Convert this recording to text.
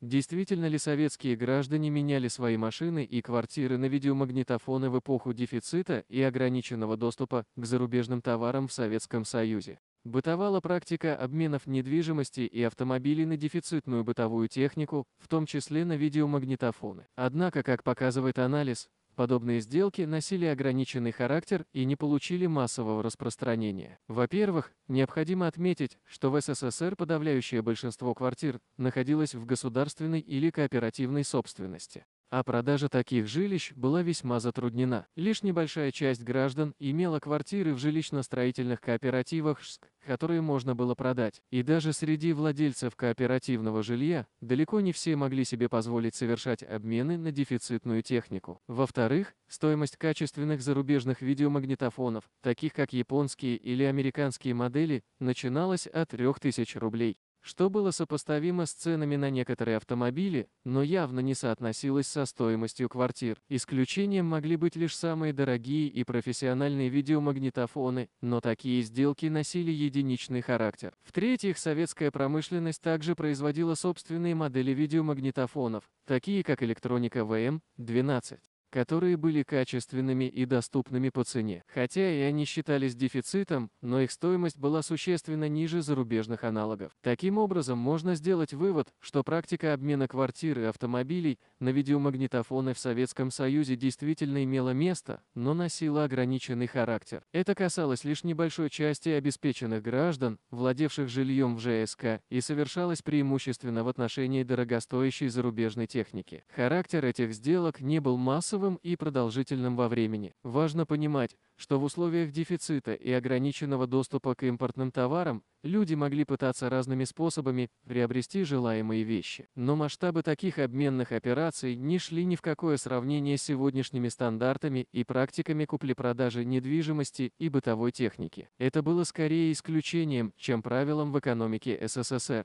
Действительно ли советские граждане меняли свои машины и квартиры на видеомагнитофоны в эпоху дефицита и ограниченного доступа к зарубежным товарам в Советском Союзе? Бытовала практика обменов недвижимости и автомобилей на дефицитную бытовую технику, в том числе на видеомагнитофоны. Однако, как показывает анализ, подобные сделки носили ограниченный характер и не получили массового распространения. Во-первых, необходимо отметить, что в СССР подавляющее большинство квартир находилось в государственной или кооперативной собственности а продажа таких жилищ была весьма затруднена. Лишь небольшая часть граждан имела квартиры в жилищно-строительных кооперативах ШСК, которые можно было продать. И даже среди владельцев кооперативного жилья далеко не все могли себе позволить совершать обмены на дефицитную технику. Во-вторых, стоимость качественных зарубежных видеомагнитофонов, таких как японские или американские модели, начиналась от 3000 рублей что было сопоставимо с ценами на некоторые автомобили, но явно не соотносилось со стоимостью квартир. Исключением могли быть лишь самые дорогие и профессиональные видеомагнитофоны, но такие сделки носили единичный характер. В-третьих, советская промышленность также производила собственные модели видеомагнитофонов, такие как электроника ВМ-12 которые были качественными и доступными по цене. Хотя и они считались дефицитом, но их стоимость была существенно ниже зарубежных аналогов. Таким образом, можно сделать вывод, что практика обмена квартир и автомобилей на видеомагнитофоны в Советском Союзе действительно имела место, но носила ограниченный характер. Это касалось лишь небольшой части обеспеченных граждан, владевших жильем в ЖСК, и совершалось преимущественно в отношении дорогостоящей зарубежной техники. Характер этих сделок не был массовым, массовым и продолжительным во времени. Важно понимать, что в условиях дефицита и ограниченного доступа к импортным товарам люди могли пытаться разными способами приобрести желаемые вещи. Но масштабы таких обменных операций не шли ни в какое сравнение с сегодняшними стандартами и практиками купли-продажи недвижимости и бытовой техники. Это было скорее исключением, чем правилом в экономике СССР.